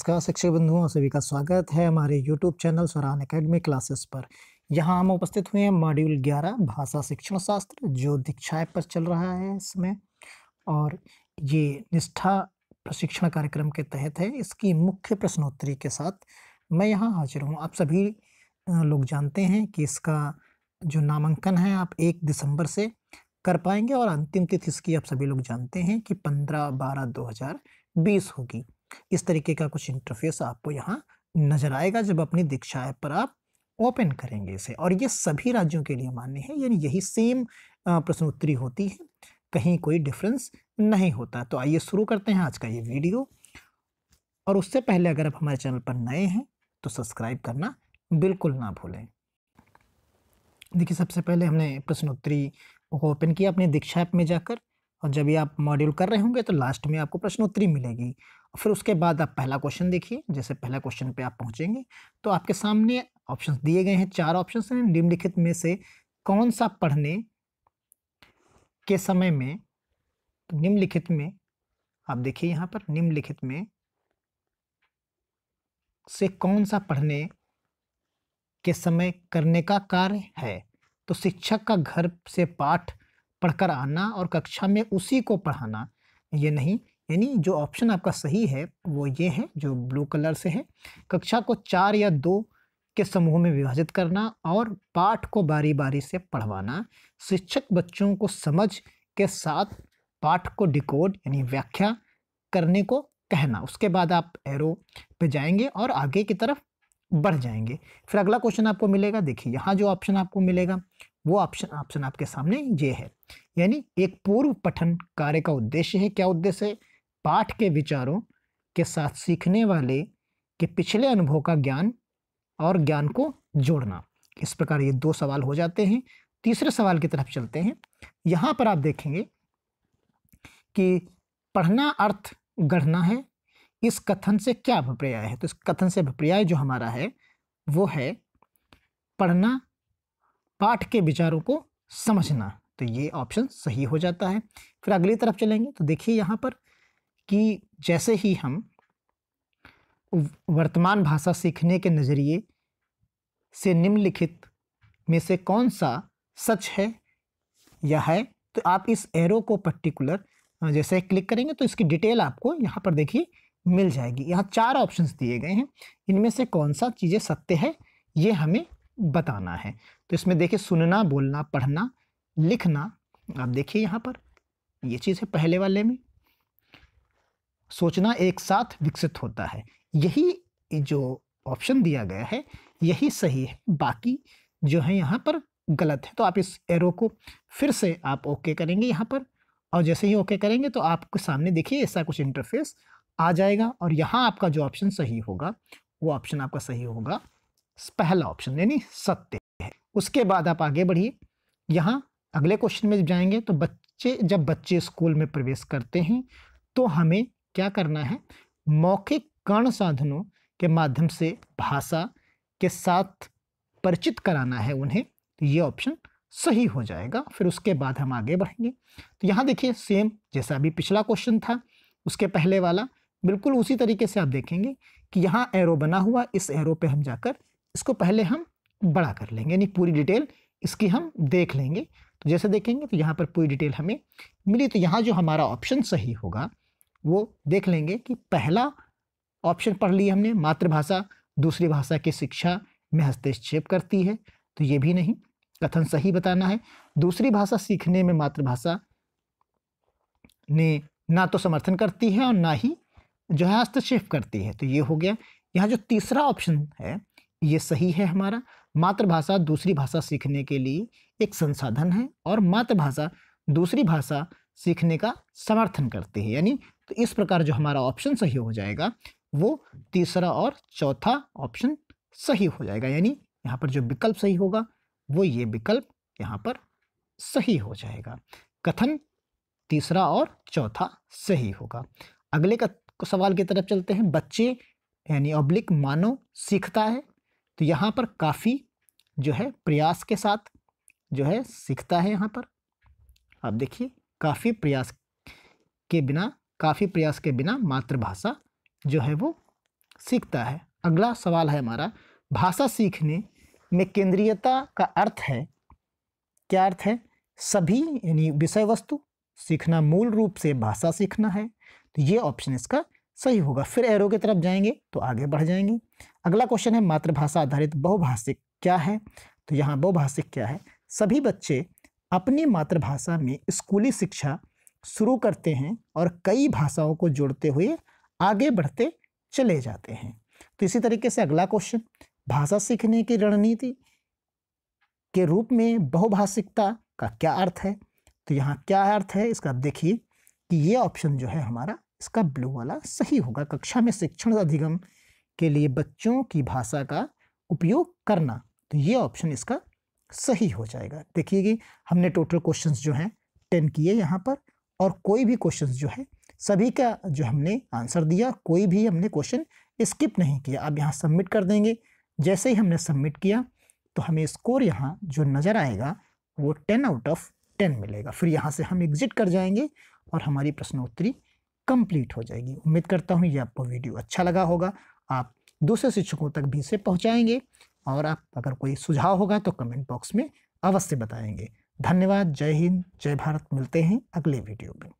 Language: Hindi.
नमस्कार शिक्षक बंधुओं सभी का स्वागत है हमारे YouTube channel Swaran academy classes पर यहाँ हम उपस्थित हुए हैं मॉड्यूल 11 भाषा शिक्षण शास्त्र जो दीक्षा पर चल रहा है इसमें और ये निष्ठा प्रशिक्षण कार्यक्रम के तहत है इसकी मुख्य प्रश्नोत्तरी के साथ मैं यहाँ हाजिर हूँ आप सभी लोग जानते हैं कि इसका जो नामांकन है आप एक दिसंबर से कर पाएंगे और अंतिम तिथि इसकी आप सभी लोग जानते हैं कि पंद्रह बारह दो हज़ार बीस होगी इस तरीके का कुछ इंटरफेस आपको यहाँ नजर आएगा जब अपनी दीक्षा ऐप पर आप ओपन करेंगे इसे और ये सभी राज्यों के लिए मान्य है यानी यही सेम प्रश्नोत्तरी होती है कहीं कोई डिफरेंस नहीं होता तो आइए शुरू करते हैं आज का ये वीडियो और उससे पहले अगर आप हमारे चैनल पर नए हैं तो सब्सक्राइब करना बिल्कुल ना भूलें देखिए सबसे पहले हमने प्रश्नोत्तरी को ओपन किया अपने दीक्षा ऐप में जाकर और जब ये आप मॉड्यूल कर रहे होंगे तो लास्ट में आपको प्रश्नोत्तरी मिलेगी फिर उसके बाद आप पहला क्वेश्चन देखिए जैसे पहला क्वेश्चन पे आप पहुंचेंगे तो आपके सामने ऑप्शंस दिए गए हैं चार ऑप्शंस हैं निम्नलिखित में से कौन सा पढ़ने के समय में तो निम्नलिखित में आप देखिए यहाँ पर निम्नलिखित में से कौन सा पढ़ने के समय करने का कार्य है तो शिक्षक का घर से पाठ पढ़कर आना और कक्षा में उसी को पढ़ाना ये नहीं यानी जो ऑप्शन आपका सही है वो ये है जो ब्लू कलर से है कक्षा को चार या दो के समूह में विभाजित करना और पाठ को बारी बारी से पढ़वाना शिक्षक बच्चों को समझ के साथ पाठ को डिकोड यानी व्याख्या करने को कहना उसके बाद आप एरो पे जाएंगे और आगे की तरफ बढ़ जाएंगे फिर अगला क्वेश्चन आपको मिलेगा देखिए यहाँ जो ऑप्शन आपको मिलेगा वो ऑप्शन ऑप्शन आपके सामने ये है यानी एक पूर्व पठन कार्य का उद्देश्य है क्या उद्देश्य है पाठ के विचारों के साथ सीखने वाले के पिछले अनुभव का ज्ञान और ज्ञान को जोड़ना इस प्रकार ये दो सवाल हो जाते हैं तीसरे सवाल की तरफ चलते हैं यहाँ पर आप देखेंगे कि पढ़ना अर्थ गढ़ना है इस कथन से क्या अभिप्राय है तो इस कथन से अभिप्राय जो हमारा है वो है पढ़ना पाठ के विचारों को समझना तो ये ऑप्शन सही हो जाता है फिर अगली तरफ चलेंगे तो देखिए यहाँ पर कि जैसे ही हम वर्तमान भाषा सीखने के नज़रिए से निम्नलिखित में से कौन सा सच है या है तो आप इस एरो को पर्टिकुलर जैसे क्लिक करेंगे तो इसकी डिटेल आपको यहाँ पर देखिए मिल जाएगी यहाँ चार ऑप्शंस दिए गए हैं इनमें से कौन सा चीज़ें सत्य है ये हमें बताना है तो इसमें देखिए सुनना बोलना पढ़ना लिखना आप देखिए यहाँ पर ये चीज़ है पहले वाले में सोचना एक साथ विकसित होता है यही जो ऑप्शन दिया गया है यही सही है बाकी जो है यहाँ पर गलत है तो आप इस एरो को फिर से आप ओके करेंगे यहाँ पर और जैसे ही ओके करेंगे तो आपके सामने देखिए ऐसा कुछ इंटरफेस आ जाएगा और यहाँ आपका जो ऑप्शन सही होगा वो ऑप्शन आपका सही होगा पहला ऑप्शन यानी सत्य है उसके बाद आप आगे बढ़िए यहाँ अगले क्वेश्चन में जाएंगे तो बच्चे जब बच्चे स्कूल में प्रवेश करते हैं तो हमें क्या करना है मौखिक कर्ण साधनों के माध्यम से भाषा के साथ परिचित कराना है उन्हें तो ये ऑप्शन सही हो जाएगा फिर उसके बाद हम आगे बढ़ेंगे तो यहाँ देखिए सेम जैसा अभी पिछला क्वेश्चन था उसके पहले वाला बिल्कुल उसी तरीके से आप देखेंगे कि यहाँ एरो बना हुआ इस एरो पे हम जाकर इसको पहले हम बड़ा कर लेंगे यानी पूरी डिटेल इसकी हम देख लेंगे तो जैसे देखेंगे तो यहाँ पर पूरी डिटेल हमें मिली तो यहाँ जो हमारा ऑप्शन सही होगा वो देख लेंगे कि पहला ऑप्शन पढ़ लिया हमने मातृभाषा दूसरी भाषा की शिक्षा में हस्तक्षेप करती है तो ये भी नहीं कथन सही बताना है दूसरी भाषा सीखने में मातृभाषा ने ना तो समर्थन करती है और ना ही जो है हस्तक्षेप करती है तो ये हो गया यहाँ जो तीसरा ऑप्शन है ये सही है हमारा मातृभाषा दूसरी भाषा सीखने के लिए एक संसाधन है और मातृभाषा दूसरी भाषा सीखने का समर्थन करती है यानी तो इस प्रकार जो हमारा ऑप्शन सही हो जाएगा वो तीसरा और चौथा ऑप्शन सही हो जाएगा यानी यहाँ पर जो विकल्प सही होगा वो ये विकल्प यहाँ पर सही हो जाएगा कथन तीसरा और चौथा सही होगा अगले का सवाल की तरफ चलते हैं बच्चे यानी ऑब्लिक मानव सीखता है तो यहाँ पर काफ़ी जो है प्रयास के साथ जो है सीखता है यहाँ पर आप देखिए काफ़ी प्रयास के बिना काफ़ी प्रयास के बिना मातृभाषा जो है वो सीखता है अगला सवाल है हमारा भाषा सीखने में केंद्रीयता का अर्थ है क्या अर्थ है सभी यानी विषय वस्तु सीखना मूल रूप से भाषा सीखना है तो ये ऑप्शन इसका सही होगा फिर एरो की तरफ जाएंगे तो आगे बढ़ जाएंगे अगला क्वेश्चन है मातृभाषा आधारित बहुभाषिक क्या है तो यहाँ बहुभाषिक क्या है सभी बच्चे अपनी मातृभाषा में स्कूली शिक्षा शुरू करते हैं और कई भाषाओं को जोड़ते हुए आगे बढ़ते चले जाते हैं तो इसी तरीके से अगला क्वेश्चन भाषा सीखने की रणनीति के रूप में बहुभाषिकता का क्या अर्थ है तो यहाँ क्या अर्थ है इसका देखिए कि ये ऑप्शन जो है हमारा इसका ब्लू वाला सही होगा कक्षा में शिक्षण अधिगम के लिए बच्चों की भाषा का उपयोग करना तो ये ऑप्शन इसका सही हो जाएगा देखिए कि हमने टोटल क्वेश्चंस जो हैं टेन किए यहाँ पर और कोई भी क्वेश्चन जो है सभी का जो हमने आंसर दिया कोई भी हमने क्वेश्चन स्किप नहीं किया अब यहाँ सबमिट कर देंगे जैसे ही हमने सबमिट किया तो हमें स्कोर यहाँ जो नज़र आएगा वो टेन आउट ऑफ टेन मिलेगा फिर यहाँ से हम एग्जिट कर जाएंगे और हमारी प्रश्नोत्तरी कंप्लीट हो जाएगी उम्मीद करता हूँ ये आपको वीडियो अच्छा लगा होगा आप दूसरे शिक्षकों तक भी इसे पहुँचाएँगे और आप अगर कोई सुझाव होगा तो कमेंट बॉक्स में अवश्य बताएंगे धन्यवाद जय हिंद जय भारत मिलते हैं अगले वीडियो में